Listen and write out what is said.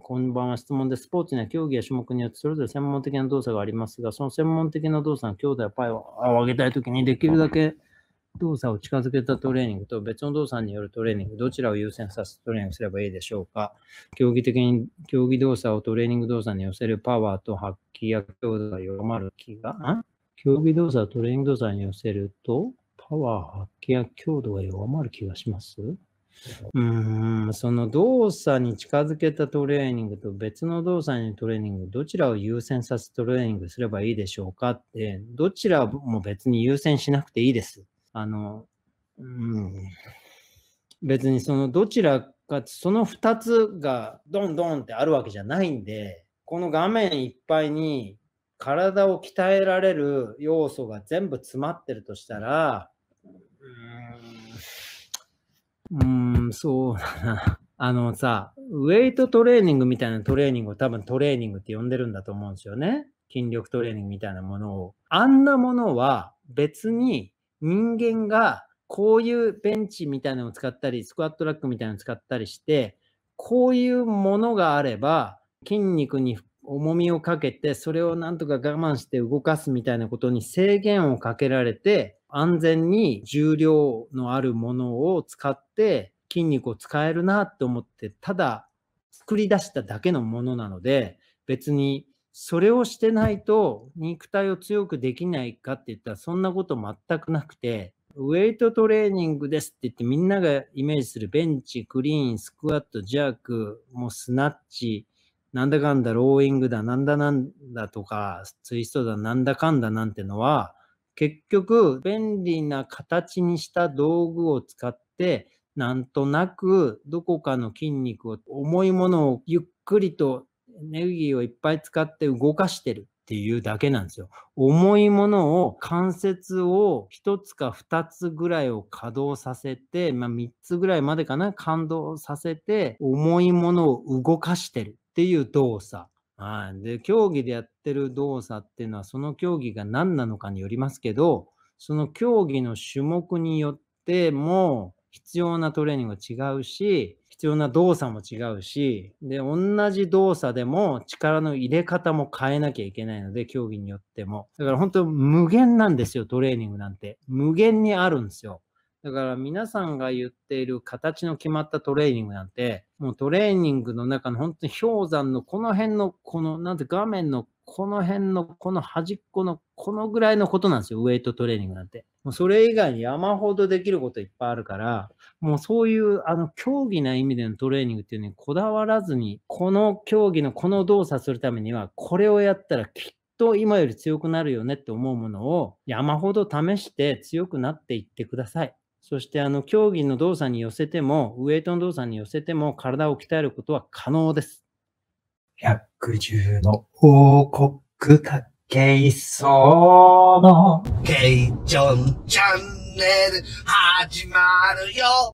こんばんは。質問です。スポーツには競技や種目によってそれぞれ専門的な動作がありますが、その専門的な動作の強度やパイを上げたいときに、できるだけ動作を近づけたトレーニングと別の動作によるトレーニング、どちらを優先させてトレーニングすればいいでしょうか競技的に競技動作をトレーニング動作に寄せるパワーと発揮や強度が弱まる気が、競技動作をトレーニング動作に寄せると、パワー、発揮や強度が弱まる気がしますうんその動作に近づけたトレーニングと別の動作にトレーニング、どちらを優先させトレーニングすればいいでしょうかって、どちらも別に優先しなくていいです。あの、うん、別にそのどちらか、その2つがドンドンってあるわけじゃないんで、この画面いっぱいに体を鍛えられる要素が全部詰まってるとしたら、うーん、そうだな。あのさ、ウェイトトレーニングみたいなトレーニングを多分トレーニングって呼んでるんだと思うんですよね。筋力トレーニングみたいなものを。あんなものは別に人間がこういうベンチみたいなのを使ったり、スクワットラックみたいなのを使ったりして、こういうものがあれば筋肉に重みをかけて、それをなんとか我慢して動かすみたいなことに制限をかけられて、安全に重量のあるものを使って筋肉を使えるなって思って、ただ作り出しただけのものなので、別にそれをしてないと肉体を強くできないかって言ったらそんなこと全くなくて、ウェイトトレーニングですって言ってみんながイメージするベンチ、クリーン、スクワット、ジャーク、もうスナッチ、なんだかんだローイングだ、なんだなんだとか、ツイストだ、なんだかんだなんてのは、結局、便利な形にした道具を使って、なんとなくどこかの筋肉を重いものをゆっくりとエネルギーをいっぱい使って動かしてるっていうだけなんですよ。重いものを関節を1つか2つぐらいを稼働させて、まあ、3つぐらいまでかな感動させて重いものを動かしてるっていう動作。はい。で、競技でやってる動作っていうのは、その競技が何なのかによりますけど、その競技の種目によっても、必要なトレーニングが違うし、必要な動作も違うし、で、同じ動作でも力の入れ方も変えなきゃいけないので、競技によっても。だから本当無限なんですよ、トレーニングなんて。無限にあるんですよ。だから皆さんが言っている形の決まったトレーニングなんて、もうトレーニングの中の本当に氷山のこの辺の、この、なんて画面のこの辺のこの端っこのこのぐらいのことなんですよ、ウェイトトレーニングなんて。もうそれ以外に山ほどできることいっぱいあるから、もうそういうあの競技な意味でのトレーニングっていうのにこだわらずに、この競技のこの動作するためには、これをやったらきっと今より強くなるよねって思うものを山ほど試して強くなっていってください。そしてあの競技の動作に寄せても、ウエイトの動作に寄せても、体を鍛えることは可能です。百獣の王国かけいそうのケイジょんチャンネル始まるよ